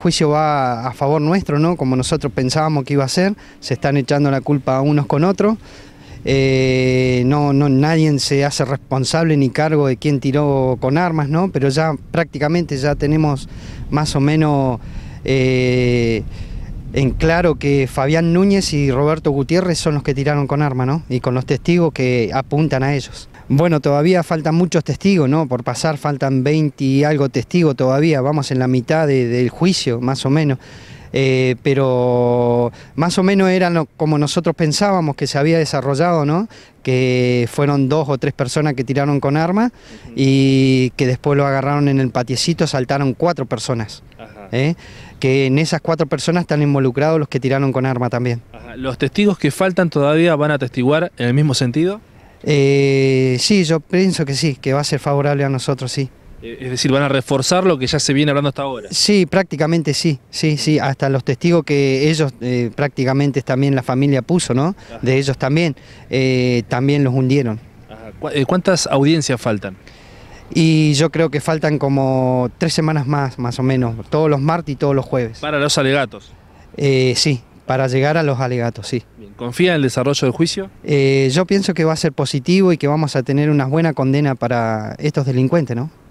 juicio va a favor nuestro, ¿no? Como nosotros pensábamos que iba a ser, se están echando la culpa unos con otros. Eh, no, no, nadie se hace responsable ni cargo de quién tiró con armas, ¿no? Pero ya prácticamente ya tenemos más o menos eh, en claro que Fabián Núñez y Roberto Gutiérrez son los que tiraron con armas ¿no? Y con los testigos que apuntan a ellos. Bueno, todavía faltan muchos testigos, ¿no? Por pasar faltan 20 y algo testigos todavía, vamos en la mitad del juicio, más o menos. Eh, pero más o menos era como nosotros pensábamos que se había desarrollado, ¿no? que fueron dos o tres personas que tiraron con arma y que después lo agarraron en el patiecito, saltaron cuatro personas. ¿eh? Que en esas cuatro personas están involucrados los que tiraron con arma también. ¿Los testigos que faltan todavía van a testiguar en el mismo sentido? Eh, sí, yo pienso que sí, que va a ser favorable a nosotros, sí. Eh, es decir, van a reforzar lo que ya se viene hablando hasta ahora. Sí, prácticamente sí, sí, sí, hasta los testigos que ellos eh, prácticamente también la familia puso, ¿no? De ellos también, eh, también los hundieron. ¿Cuántas audiencias faltan? Y yo creo que faltan como tres semanas más, más o menos, todos los martes y todos los jueves. Para los alegatos. Eh, sí, para llegar a los alegatos, sí. ¿Confía en el desarrollo del juicio? Eh, yo pienso que va a ser positivo y que vamos a tener una buena condena para estos delincuentes, ¿no?